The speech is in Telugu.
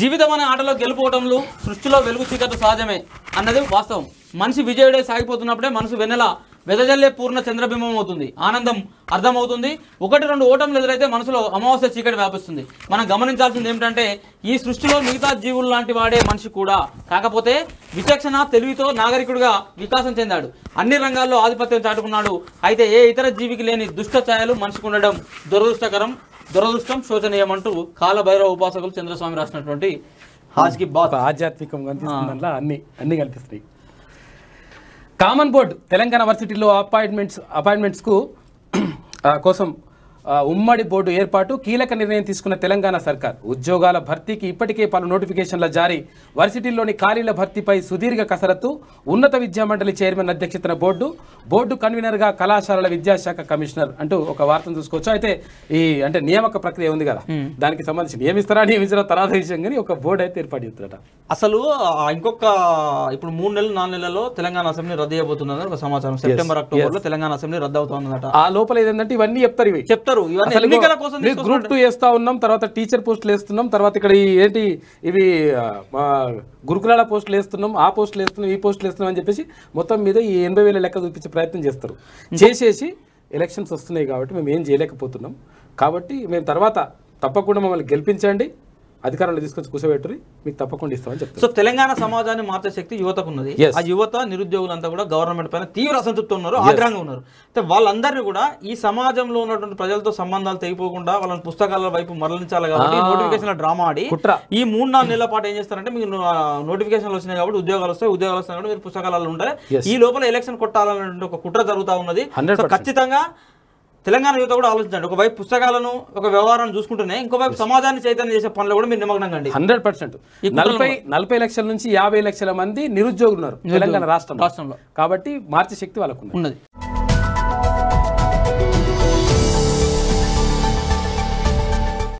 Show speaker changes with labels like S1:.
S1: జీవితం అనే ఆటలో గెలుపుకోవడంలో సృష్టిలో వెలుగు చీకట్లు సహజమే అన్నది వాస్తవం మనిషి విజయుడే సాగిపోతున్నప్పుడే మనసు వెన్నెల వెదజల్లే పూర్ణ చంద్రబింబం అవుతుంది ఆనందం అర్థమవుతుంది ఒకటి రెండు ఓటములు ఎదురైతే మనసులో అమావాస్య చీకటి వ్యాపిస్తుంది మనం గమనించాల్సింది ఏమిటంటే ఈ సృష్టిలో మిగతా జీవులు లాంటి వాడే మనిషి కూడా కాకపోతే విచక్షణ తెలివితో నాగరికుడిగా వికాసం చెందాడు అన్ని రంగాల్లో ఆధిపత్యం చాటుకున్నాడు అయితే ఏ ఇతర జీవికి లేని దుష్ట ఛాయలు మనిషికి ఉండడం దురదృష్టకరం దురదృష్టం శోచనీయమంటూ కాలభైరవ ఉపాసకులు చంద్రస్వామి రాసినటువంటి హాజ్కి బాత్ ఆధ్యాత్మికంగా అన్ని
S2: అన్ని కల్పిస్తాయి కామన్ బోర్డు తెలంగాణ వర్సిటీలో అపాయింట్మెంట్స్ అపాయింట్మెంట్స్కు కోసం ఉమ్మడి బోర్డు ఏర్పాటు కీలక నిర్ణయం తీసుకున్న తెలంగాణ సర్కార్ ఉద్యోగాల భర్తీకి ఇప్పటికే పలు నోటిఫికేషన్ల జారీ వర్సిటీల్లోని ఖాళీల భర్తీపై సుదీర్ఘ కసరత్తు ఉన్నత విద్యామండలి చైర్మన్ అధ్యక్షతన బోర్డు బోర్డు కన్వీనర్గా కళాశాలల విద్యాశాఖ కమిషనర్ అంటూ ఒక వార్తను చూసుకోవచ్చు అయితే ఈ అంటే నియామక ప్రక్రియ ఉంది కదా దానికి సంబంధించి నియమిస్తారా నియమించారా తర్వాత విషయం కానీ ఒక బోర్డు అయితే ఏర్పాటు చేస్తారట
S1: అసలు ఇంకొక ఇప్పుడు మూడు నెలలు నాలుగు నెలల్లో తెలంగాణ అసెంబ్లీ రద్దు అయ్యబోతుందని ఒక సమాచారం సెప్టెంబర్ అక్టోబర్ లో తెలంగాణ అసెంబ్లీ రద్దు అవుతుందన్నట ఆ లోపల ఏదంటే
S2: ఇవన్నీ చెప్తారు ఇవి చెప్తారు చేస్తారు ఎన్నికల కోసం గ్రూప్ టూ వేస్తా ఉన్నాం తర్వాత టీచర్ పోస్టులు వేస్తున్నాం తర్వాత ఇక్కడ ఏంటి ఇవి గురుకులాల పోస్టులు వేస్తున్నాం ఆ పోస్టులు వేస్తున్నాం ఈ పోస్టులు వేస్తున్నాం అని చెప్పేసి మొత్తం మీద ఈ ఎనభై వేల లెక్క చూపించే ప్రయత్నం చేస్తారు చేసేసి ఎలక్షన్స్ వస్తున్నాయి కాబట్టి మేము ఏం చేయలేకపోతున్నాం కాబట్టి మేము తర్వాత తప్పకుండా మమ్మల్ని గెలిపించండి అధికారంలో తీసుకొచ్చి కూర్చోబెట్టుని మీకు తప్పకుండా ఇస్తామని చెప్తారు సో
S1: తెలంగాణ సమాజాన్ని మార్చే శక్తి యువతకు ఉన్నది ఆ యువత నిరుద్యోగులంతా కూడా గవర్నమెంట్ పైన తీవ్ర అసంతృప్తి ఉన్నారు ఆగ్రహంగా ఉన్నారు అయితే వాళ్ళందరినీ కూడా ఈ సమాజంలో ఉన్నటువంటి ప్రజలతో సంబంధాలు తెగిపోకుండా వాళ్ళని పుస్తకాల వైపు మరలించాలి కాబట్టి నోటిఫికేషన్ల డ్రామా ఆడి ఈ మూడు నాలుగు నెలల పాటు ఏం చేస్తారంటే మీకు నోటిఫికేషన్లు వచ్చినాయి కాబట్టి ఉద్యోగాలు వస్తాయి ఉద్యోగాలు వస్తాయి కాబట్టి మీరు పుస్తకాలలో ఉండాలి ఈ లోపల ఎలక్షన్ కొట్టాలనే ఒక కుట్ర జరుగుతూ ఉన్నది ఖచ్చితంగా తెలంగాణ యువత కూడా ఆలోచించండి ఒకవైపు పుస్తకాలను ఒక వ్యవహారాన్ని చూసుకుంటేనే ఇంకోవైపు సమాజాన్ని చైతన్యం చేసే పనులు కూడా మీరు నిమగ్నం కండి హండ్రెడ్
S2: పర్సెంట్ నలభై
S1: నలభై లక్షల నుంచి యాభై లక్షల మంది నిరుద్యోగులు ఉన్నారు తెలంగాణ
S2: రాష్ట్రం రాష్ట్రంలో కాబట్టి మార్చే శక్తి వాళ్ళకు ఉన్నది